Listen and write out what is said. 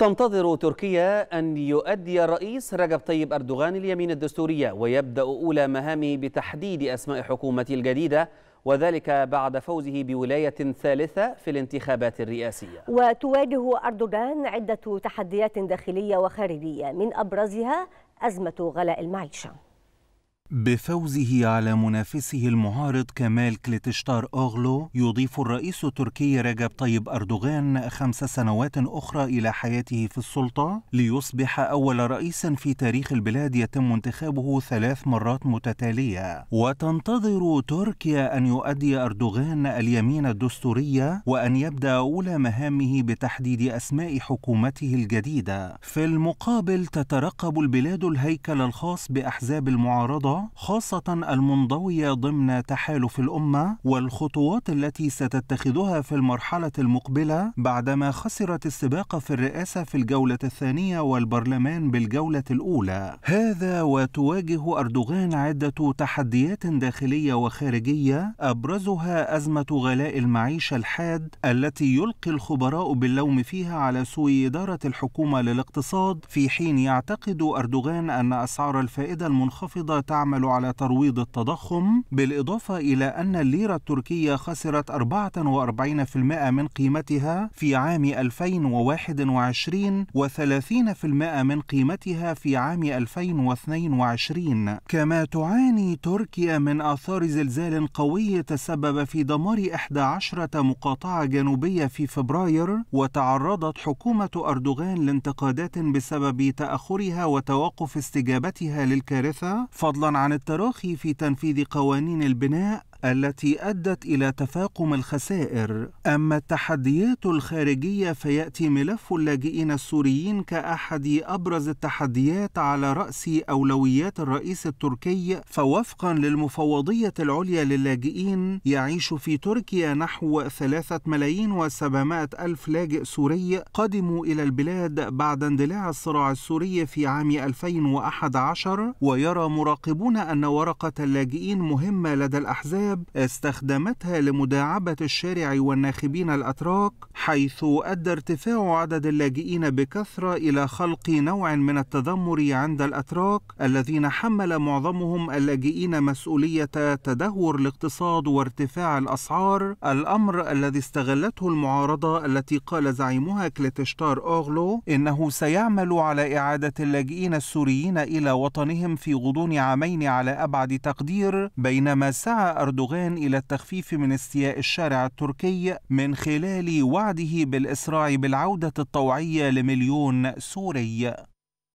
تنتظر تركيا أن يؤدي الرئيس رجب طيب أردوغان اليمين الدستورية ويبدأ أولى مهامه بتحديد أسماء حكومته الجديدة وذلك بعد فوزه بولاية ثالثة في الانتخابات الرئاسية وتواجه أردوغان عدة تحديات داخلية وخارجية من أبرزها أزمة غلاء المعيشة بفوزه على منافسه المعارض كمال كليتشتار أوغلو يضيف الرئيس التركي رجب طيب أردوغان خمس سنوات أخرى إلى حياته في السلطة ليصبح أول رئيس في تاريخ البلاد يتم انتخابه ثلاث مرات متتالية وتنتظر تركيا أن يؤدي أردوغان اليمين الدستورية وأن يبدأ أولى مهامه بتحديد أسماء حكومته الجديدة في المقابل تترقب البلاد الهيكل الخاص بأحزاب المعارضة خاصة المنضوية ضمن تحالف الأمة والخطوات التي ستتخذها في المرحلة المقبلة بعدما خسرت السباق في الرئاسة في الجولة الثانية والبرلمان بالجولة الأولى هذا وتواجه أردوغان عدة تحديات داخلية وخارجية أبرزها أزمة غلاء المعيشة الحاد التي يلقي الخبراء باللوم فيها على سوء إدارة الحكومة للاقتصاد في حين يعتقد أردوغان أن أسعار الفائدة المنخفضة تعمل تعمل على ترويض التضخم بالإضافة إلى أن الليرة التركية خسرت 44% من قيمتها في عام 2021 و30% من قيمتها في عام 2022 كما تعاني تركيا من آثار زلزال قوي تسبب في دمار 11 مقاطعة جنوبية في فبراير وتعرضت حكومة أردوغان لانتقادات بسبب تأخرها وتوقف استجابتها للكارثة فضلا عن التراخي في تنفيذ قوانين البناء التي أدت إلى تفاقم الخسائر أما التحديات الخارجية فيأتي ملف اللاجئين السوريين كأحد أبرز التحديات على رأس أولويات الرئيس التركي فوفقا للمفوضية العليا للاجئين يعيش في تركيا نحو ثلاثة ملايين وسبعمائة ألف لاجئ سوري قدموا إلى البلاد بعد اندلاع الصراع السوري في عام 2011 ويرى مراقبون أن ورقة اللاجئين مهمة لدى الأحزاب الأحزاب استخدمتها لمداعبة الشارع والناخبين الأتراك حيث أدى ارتفاع عدد اللاجئين بكثرة إلى خلق نوع من التذمر عند الأتراك الذين حمل معظمهم اللاجئين مسؤولية تدهور الاقتصاد وارتفاع الأسعار الأمر الذي استغلته المعارضة التي قال زعيمها كليتشتار أوغلو إنه سيعمل على إعادة اللاجئين السوريين إلى وطنهم في غضون عامين على أبعد تقدير بينما سعى أردوغان أردوغان إلى التخفيف من استياء الشارع التركي من خلال وعده بالإسراع بالعودة الطوعية لمليون سوري